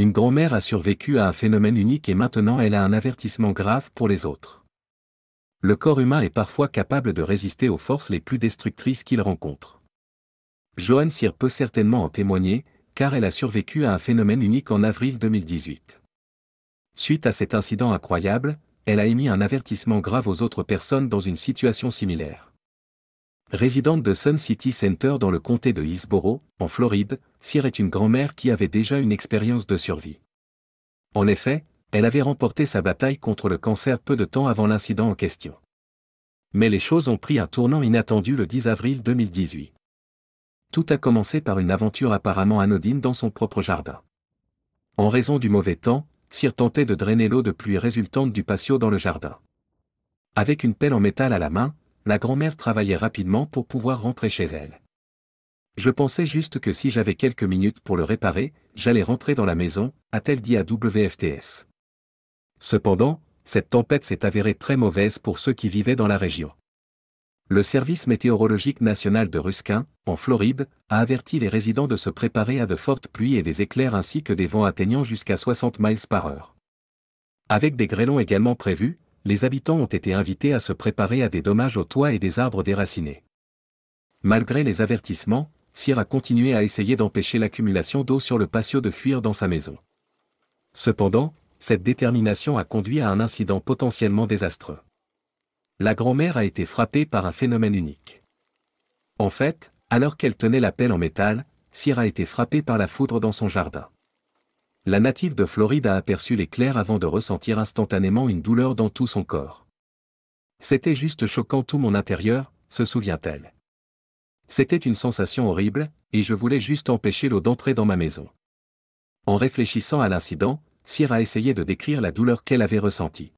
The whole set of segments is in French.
Une grand-mère a survécu à un phénomène unique et maintenant elle a un avertissement grave pour les autres. Le corps humain est parfois capable de résister aux forces les plus destructrices qu'il rencontre. Joanne Cyr peut certainement en témoigner, car elle a survécu à un phénomène unique en avril 2018. Suite à cet incident incroyable, elle a émis un avertissement grave aux autres personnes dans une situation similaire résidente de Sun City Center dans le comté de Hillsborough, en Floride, Cyr est une grand-mère qui avait déjà une expérience de survie. En effet, elle avait remporté sa bataille contre le cancer peu de temps avant l'incident en question. Mais les choses ont pris un tournant inattendu le 10 avril 2018. Tout a commencé par une aventure apparemment anodine dans son propre jardin. En raison du mauvais temps, Cyr tentait de drainer l'eau de pluie résultante du patio dans le jardin. Avec une pelle en métal à la main, la grand-mère travaillait rapidement pour pouvoir rentrer chez elle. Je pensais juste que si j'avais quelques minutes pour le réparer, j'allais rentrer dans la maison, a-t-elle dit à WFTS. Cependant, cette tempête s'est avérée très mauvaise pour ceux qui vivaient dans la région. Le service météorologique national de Ruskin, en Floride, a averti les résidents de se préparer à de fortes pluies et des éclairs ainsi que des vents atteignant jusqu'à 60 miles par heure. Avec des grêlons également prévus, les habitants ont été invités à se préparer à des dommages aux toits et des arbres déracinés. Malgré les avertissements, Sire a continué à essayer d'empêcher l'accumulation d'eau sur le patio de fuir dans sa maison. Cependant, cette détermination a conduit à un incident potentiellement désastreux. La grand-mère a été frappée par un phénomène unique. En fait, alors qu'elle tenait la pelle en métal, Sire a été frappée par la foudre dans son jardin la native de Floride a aperçu l'éclair avant de ressentir instantanément une douleur dans tout son corps. C'était juste choquant tout mon intérieur, se souvient-elle. C'était une sensation horrible, et je voulais juste empêcher l'eau d'entrer dans ma maison. En réfléchissant à l'incident, Cyr a essayé de décrire la douleur qu'elle avait ressentie.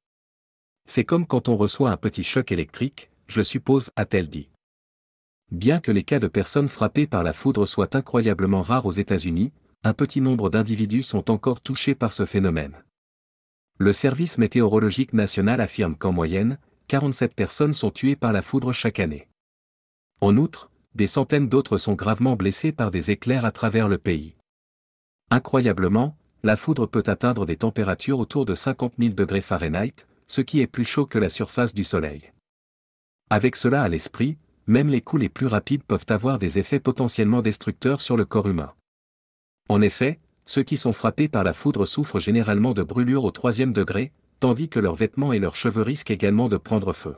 C'est comme quand on reçoit un petit choc électrique, je suppose, a-t-elle dit. Bien que les cas de personnes frappées par la foudre soient incroyablement rares aux États-Unis, un petit nombre d'individus sont encore touchés par ce phénomène. Le Service météorologique national affirme qu'en moyenne, 47 personnes sont tuées par la foudre chaque année. En outre, des centaines d'autres sont gravement blessées par des éclairs à travers le pays. Incroyablement, la foudre peut atteindre des températures autour de 50 000 degrés Fahrenheit, ce qui est plus chaud que la surface du Soleil. Avec cela à l'esprit, même les coups les plus rapides peuvent avoir des effets potentiellement destructeurs sur le corps humain. En effet, ceux qui sont frappés par la foudre souffrent généralement de brûlures au troisième degré, tandis que leurs vêtements et leurs cheveux risquent également de prendre feu.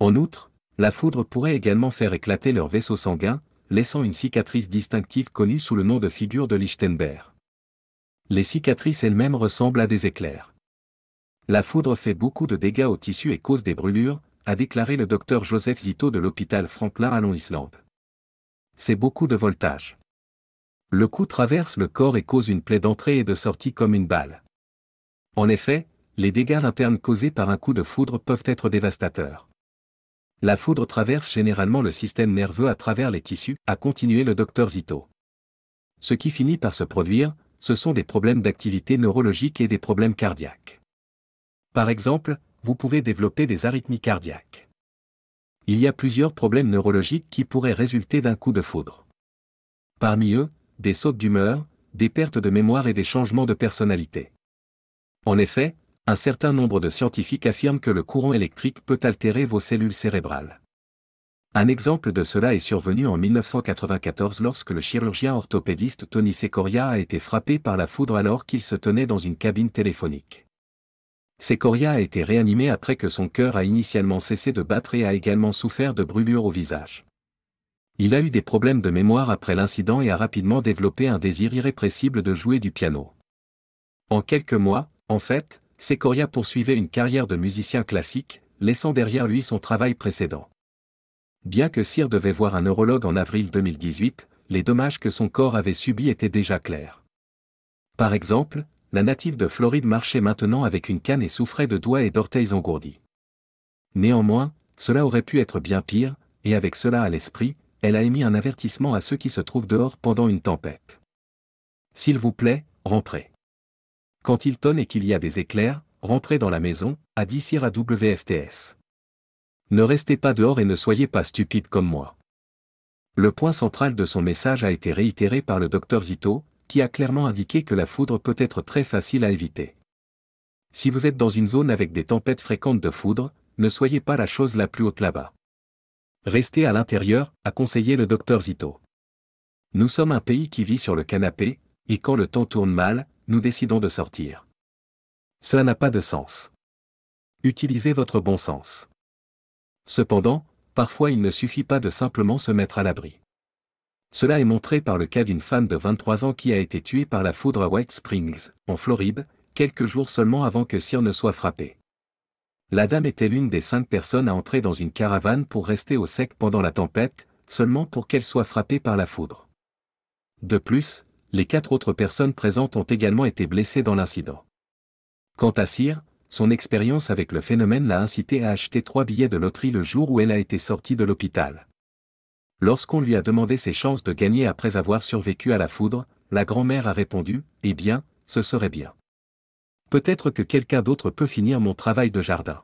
En outre, la foudre pourrait également faire éclater leur vaisseau sanguin, laissant une cicatrice distinctive connue sous le nom de figure de Lichtenberg. Les cicatrices elles-mêmes ressemblent à des éclairs. La foudre fait beaucoup de dégâts aux tissus et cause des brûlures, a déclaré le docteur Joseph Zito de l'hôpital Franklin à Long Island. C'est beaucoup de voltage. Le coup traverse le corps et cause une plaie d'entrée et de sortie comme une balle. En effet, les dégâts internes causés par un coup de foudre peuvent être dévastateurs. La foudre traverse généralement le système nerveux à travers les tissus, a continué le docteur Zito. Ce qui finit par se produire, ce sont des problèmes d'activité neurologique et des problèmes cardiaques. Par exemple, vous pouvez développer des arythmies cardiaques. Il y a plusieurs problèmes neurologiques qui pourraient résulter d'un coup de foudre. Parmi eux, des sautes d'humeur, des pertes de mémoire et des changements de personnalité. En effet, un certain nombre de scientifiques affirment que le courant électrique peut altérer vos cellules cérébrales. Un exemple de cela est survenu en 1994 lorsque le chirurgien orthopédiste Tony Secoria a été frappé par la foudre alors qu'il se tenait dans une cabine téléphonique. Secoria a été réanimé après que son cœur a initialement cessé de battre et a également souffert de brûlures au visage. Il a eu des problèmes de mémoire après l'incident et a rapidement développé un désir irrépressible de jouer du piano. En quelques mois, en fait, Secoria poursuivait une carrière de musicien classique, laissant derrière lui son travail précédent. Bien que Cyr devait voir un neurologue en avril 2018, les dommages que son corps avait subis étaient déjà clairs. Par exemple, la native de Floride marchait maintenant avec une canne et souffrait de doigts et d'orteils engourdis. Néanmoins, cela aurait pu être bien pire, et avec cela à l'esprit, elle a émis un avertissement à ceux qui se trouvent dehors pendant une tempête. S'il vous plaît, rentrez. Quand il tonne et qu'il y a des éclairs, rentrez dans la maison, a dit Sira WFTS. Ne restez pas dehors et ne soyez pas stupide comme moi. Le point central de son message a été réitéré par le docteur Zito, qui a clairement indiqué que la foudre peut être très facile à éviter. Si vous êtes dans une zone avec des tempêtes fréquentes de foudre, ne soyez pas la chose la plus haute là-bas. Restez à l'intérieur, a conseillé le docteur Zito. Nous sommes un pays qui vit sur le canapé, et quand le temps tourne mal, nous décidons de sortir. Cela n'a pas de sens. Utilisez votre bon sens. Cependant, parfois il ne suffit pas de simplement se mettre à l'abri. Cela est montré par le cas d'une femme de 23 ans qui a été tuée par la foudre à White Springs, en Floride, quelques jours seulement avant que Sir ne soit frappé. La dame était l'une des cinq personnes à entrer dans une caravane pour rester au sec pendant la tempête, seulement pour qu'elle soit frappée par la foudre. De plus, les quatre autres personnes présentes ont également été blessées dans l'incident. Quant à Cyr, son expérience avec le phénomène l'a incité à acheter trois billets de loterie le jour où elle a été sortie de l'hôpital. Lorsqu'on lui a demandé ses chances de gagner après avoir survécu à la foudre, la grand-mère a répondu, Eh bien, ce serait bien peut-être que quelqu'un d'autre peut finir mon travail de jardin.